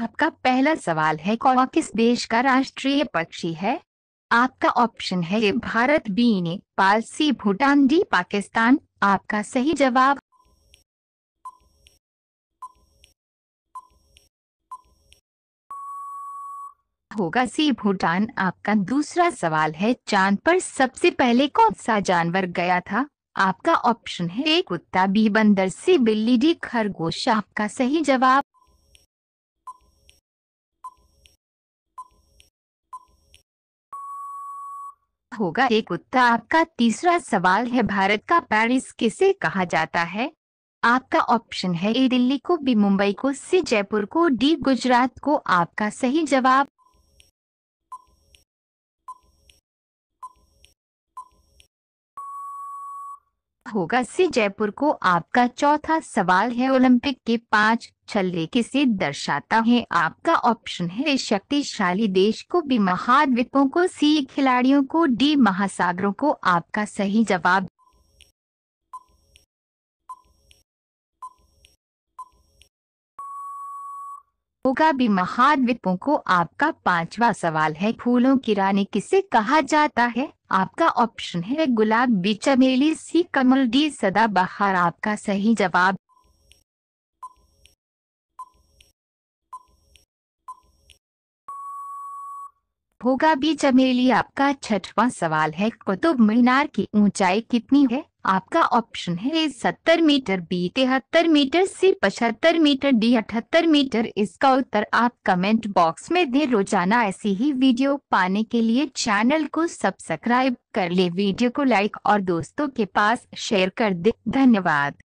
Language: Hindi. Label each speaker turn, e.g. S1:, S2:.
S1: आपका पहला सवाल है कौवा किस देश का राष्ट्रीय पक्षी है आपका ऑप्शन है Bharat B Nepal C Bhutan D Pakistan आपका सही जवाब होगा सी भूटान आपका दूसरा सवाल है चांद पर सबसे पहले कौन सा जानवर गया था आपका ऑप्शन है ए कुत्ता बी बंदर सी बिल्ली डी खरगोश आपका सही जवाब होगा एक कुत्ता आपका तीसरा सवाल है भारत का पेरिस किसे कहा जाता है आपका ऑप्शन है ए दिल्ली को बी मुंबई को सी जयपुर को डी गुजरात को आपका सही जवाब होगा सी जयपुर को आपका चौथा सवाल है ओलंपिक के पांच छल्ले किसे दर्शाता है आपका ऑप्शन है शक्तिशाली देश को बी महाद्वीपों को सी खिलाड़ियों को डी महासागरों को आपका सही जवाब होगा भी महाद्वीपों को आपका पांचवा सवाल है फूलों की रानी किसे कहा जाता है आपका ऑप्शन है गुलाब बी चमेली सी कमल डी बहार आपका सही जवाब होगा बी चमेली आपका छठवां सवाल है कुतुब मीनार की ऊंचाई कितनी है आपका ऑप्शन है ए सत्तर मीटर बी तिहत्तर मीटर सी पचहत्तर मीटर डी अठहत्तर मीटर इसका उत्तर आप कमेंट बॉक्स में दे रोजाना ऐसी ही वीडियो पाने के लिए चैनल को सब्सक्राइब कर ले वीडियो को लाइक और दोस्तों के पास शेयर कर दे धन्यवाद